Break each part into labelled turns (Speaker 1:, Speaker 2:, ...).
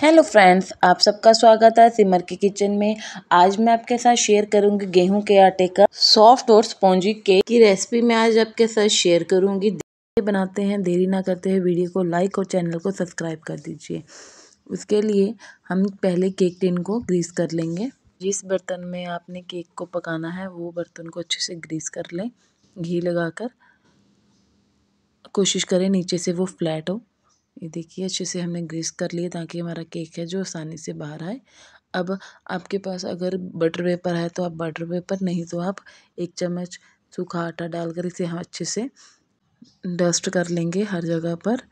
Speaker 1: hello friends आप सबका स्वागत है सिमर की किचन में आज मैं आपके साथ शेयर करूंगी गेहूं के आटे का सॉफ्ट और स्पॉन्जी केक की रेसिपी मैं आज आपके साथ शेयर करूंगी बनाते हैं देरी ना करते हुए वीडियो को लाइक और चैनल को सब्सक्राइब कर दीजिए उसके लिए हम पहले केक टिन को ग्रीस कर लेंगे जिस बर्तन में आपने केक को पकाना है वो बर्तन को अच्छे से ग्रीस कर लें घी लगा कर कोशिश करें नीचे से वो फ्लैट हो ये देखिए अच्छे से हमने ग्रीस कर लिए ताकि हमारा केक है जो आसानी से बाहर आए अब आपके पास अगर बटर पेपर है तो आप बटर पेपर नहीं तो आप एक चम्मच सूखा आटा डालकर इसे हम अच्छे से डस्ट कर लेंगे हर जगह पर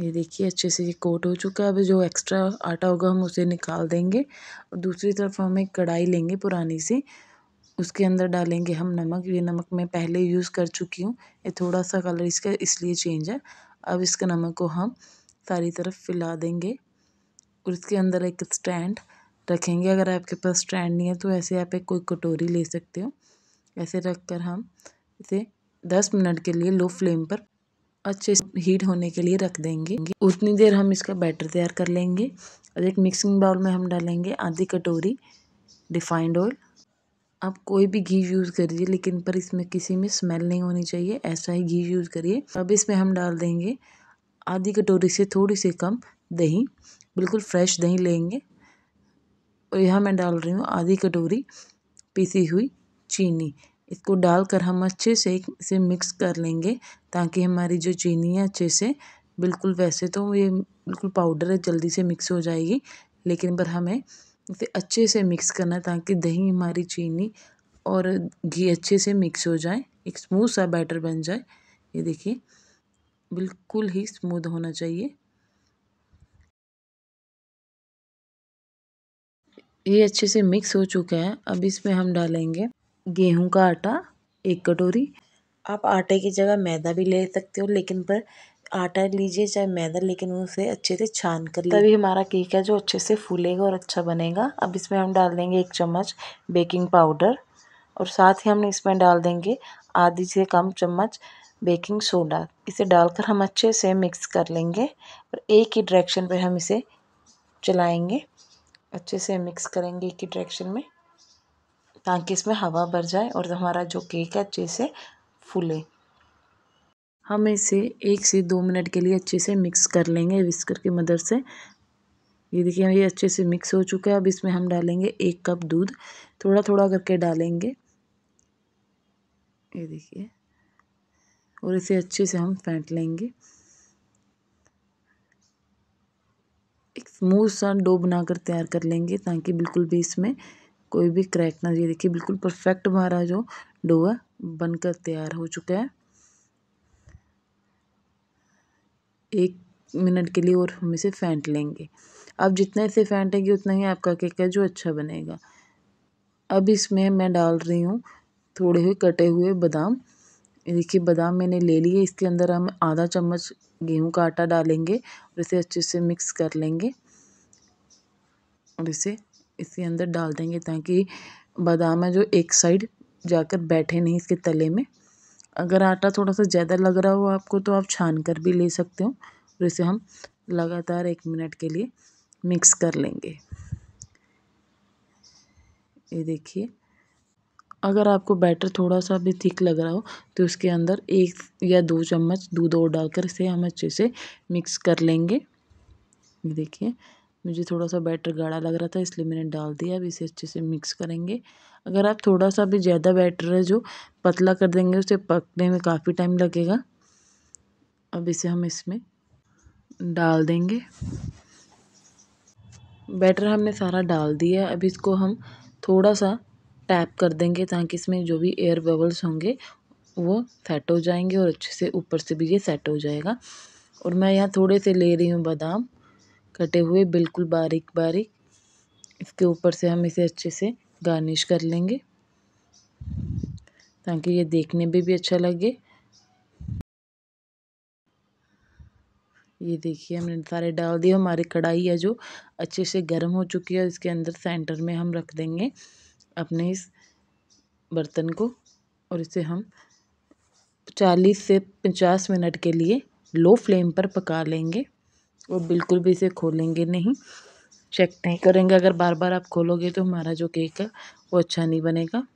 Speaker 1: ये देखिए अच्छे से ये कोट हो चुका है अब जो एक्स्ट्रा आटा होगा हम उसे निकाल देंगे और दूसरी तरफ हम एक कढ़ाई लेंगे पुरानी सी उसके अंदर डालेंगे हम नमक ये नमक मैं पहले यूज़ कर चुकी हूँ ये थोड़ा सा कलर इसका इसलिए चेंज है अब इसके नमक को हम सारी तरफ फैला देंगे और इसके अंदर एक स्टैंड रखेंगे अगर आपके पास स्टैंड नहीं है तो ऐसे आप एक कोई कटोरी ले सकते हो ऐसे रख कर हम इसे दस मिनट के लिए लो फ्लेम पर अच्छे हीट होने के लिए रख देंगे उतनी देर हम इसका बैटर तैयार कर लेंगे और एक मिक्सिंग बाउल में हम डालेंगे आधी कटोरी रिफाइंड ऑयल आप कोई भी घी यूज़ करिए लेकिन पर इसमें किसी में स्मेल नहीं होनी चाहिए ऐसा ही घी यूज़ करिए अब इसमें हम डाल देंगे आधी कटोरी से थोड़ी से कम दही बिल्कुल फ्रेश दही लेंगे और यहाँ मैं डाल रही हूँ आधी कटोरी पीसी हुई चीनी इसको डालकर हम अच्छे से इसे मिक्स कर लेंगे ताकि हमारी जो चीनी है अच्छे से बिल्कुल वैसे तो ये बिल्कुल पाउडर है जल्दी से मिक्स हो जाएगी लेकिन पर हमें उसे अच्छे से मिक्स करना ताकि दही हमारी चीनी और घी अच्छे से मिक्स हो जाए एक स्मूथ सा बैटर बन जाए ये देखिए बिल्कुल ही स्मूथ होना चाहिए ये अच्छे से मिक्स हो चुका है अब इसमें हम डालेंगे गेहूं का आटा एक कटोरी आप आटे की जगह मैदा भी ले सकते हो लेकिन पर आटा लीजिए चाहे मैदा लेकिन उसे अच्छे से छान कर लीजिए तभी हमारा केक है जो अच्छे से फूलेगा और अच्छा बनेगा अब इसमें हम डाल देंगे एक चम्मच बेकिंग पाउडर और साथ ही हम इसमें डाल देंगे आधी से कम चम्मच बेकिंग सोडा इसे डालकर हम अच्छे से मिक्स कर लेंगे और एक ही डायरेक्शन पर हम इसे चलाएँगे अच्छे से मिक्स करेंगे एक ही डायरेक्शन में ताकि इसमें हवा भर जाए और हमारा जो केक है अच्छे से फूले हम इसे एक से दो मिनट के लिए अच्छे से मिक्स कर लेंगे विस्कर की मदद से ये देखिए ये अच्छे से मिक्स हो चुका है अब इसमें हम डालेंगे एक कप दूध थोड़ा थोड़ा करके डालेंगे ये देखिए और इसे अच्छे से हम फेंट लेंगे एक स्मूथ सा डो बनाकर तैयार कर लेंगे ताकि बिल्कुल भी इसमें कोई भी क्रैक ना ये देखिए बिल्कुल परफेक्ट हमारा जो डो है बनकर तैयार हो चुका है एक मिनट के लिए और हम इसे फेंट लेंगे आप जितना इसे फेंटेंगे उतना ही आपका केक है जो अच्छा बनेगा अब इसमें मैं डाल रही हूँ थोड़े हुए कटे हुए बादाम देखिए बादाम मैंने ले लिए इसके अंदर हम आधा चम्मच गेहूं का आटा डालेंगे और इसे अच्छे से मिक्स कर लेंगे और इसे इसके अंदर डाल देंगे ताकि बादाम है जो एक साइड जाकर बैठे नहीं इसके तले में अगर आटा थोड़ा सा ज़्यादा लग रहा हो आपको तो आप छान कर भी ले सकते हो और इसे हम लगातार एक मिनट के लिए मिक्स कर लेंगे ये देखिए अगर आपको बैटर थोड़ा सा भी थिक लग रहा हो तो उसके अंदर एक या दो चम्मच दूध और डालकर इसे हम अच्छे से मिक्स कर लेंगे ये देखिए मुझे थोड़ा सा बैटर गाढ़ा लग रहा था इसलिए मैंने डाल दिया अब इसे अच्छे से मिक्स करेंगे अगर आप थोड़ा सा भी ज़्यादा बैटर है जो पतला कर देंगे उसे पकने में काफ़ी टाइम लगेगा अब इसे हम इसमें डाल देंगे बैटर हमने सारा डाल दिया अब इसको हम थोड़ा सा टैप कर देंगे ताकि इसमें जो भी एयर बबल्स होंगे वो सेट हो जाएंगे और अच्छे से ऊपर से भी ये सेट हो जाएगा और मैं यहाँ थोड़े से ले रही हूँ बादाम कटे हुए बिल्कुल बारीक बारीक इसके ऊपर से हम इसे अच्छे से गार्निश कर लेंगे ताकि ये देखने में भी, भी अच्छा लगे ये देखिए हमने सारे डाल दिए हमारी कढ़ाई है जो अच्छे से गर्म हो चुकी है इसके अंदर सेंटर में हम रख देंगे अपने इस बर्तन को और इसे हम चालीस से पचास मिनट के लिए लो फ्लेम पर पका लेंगे वो बिल्कुल भी इसे खोलेंगे नहीं चेक नहीं करेंगे अगर बार बार आप खोलोगे तो हमारा जो केक है वो अच्छा नहीं बनेगा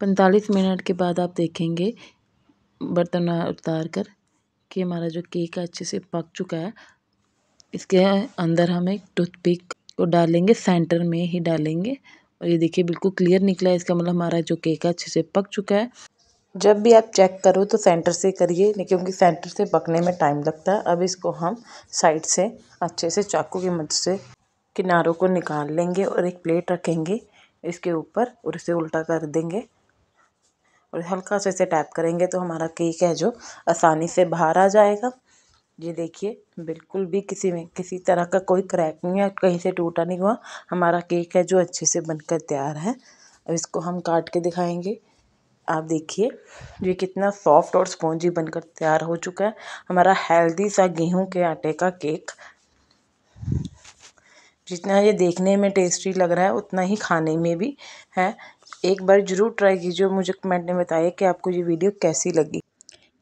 Speaker 1: पैंतालीस मिनट के बाद आप देखेंगे बर्तन उतार कर कि हमारा जो केक है अच्छे से पक चुका है इसके अंदर हम एक टूथपिक को डालेंगे सेंटर में ही डालेंगे और ये देखिए बिल्कुल क्लियर निकला है इसका मतलब हमारा जो केक है अच्छे से पक चुका है जब भी आप चेक करो तो सेंटर से करिए क्योंकि सेंटर से पकने में टाइम लगता है अब इसको हम साइड से अच्छे से चाकू की मदद से किनारों को निकाल लेंगे और एक प्लेट रखेंगे इसके ऊपर और इसे उल्टा कर देंगे और हल्का से इसे टैप करेंगे तो हमारा केक है जो आसानी से बाहर आ जाएगा ये देखिए बिल्कुल भी किसी में किसी तरह का कोई क्रैक नहीं है कहीं से टूटा नहीं हुआ हमारा केक है जो अच्छे से बनकर तैयार है अब इसको हम काट के दिखाएंगे आप देखिए ये कितना सॉफ्ट और स्पॉन्जी बनकर तैयार हो चुका है हमारा हेल्दी सा गेहूं के आटे का केक जितना ये देखने में टेस्टी लग रहा है उतना ही खाने में भी है एक बार ज़रूर ट्राई कीजिए मुझे कमेंट में बताइए कि आपको ये वीडियो कैसी लगी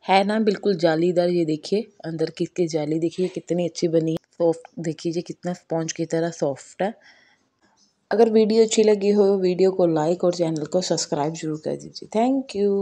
Speaker 1: है ना बिल्कुल जालीदार ये देखिए अंदर किसके जाली देखिए कितनी अच्छी बनी है सॉफ्ट देखिए कितना स्पॉन्ज की तरह सॉफ्ट है अगर वीडियो अच्छी लगी हो वीडियो को लाइक और चैनल को सब्सक्राइब जरूर कर दीजिए थैंक यू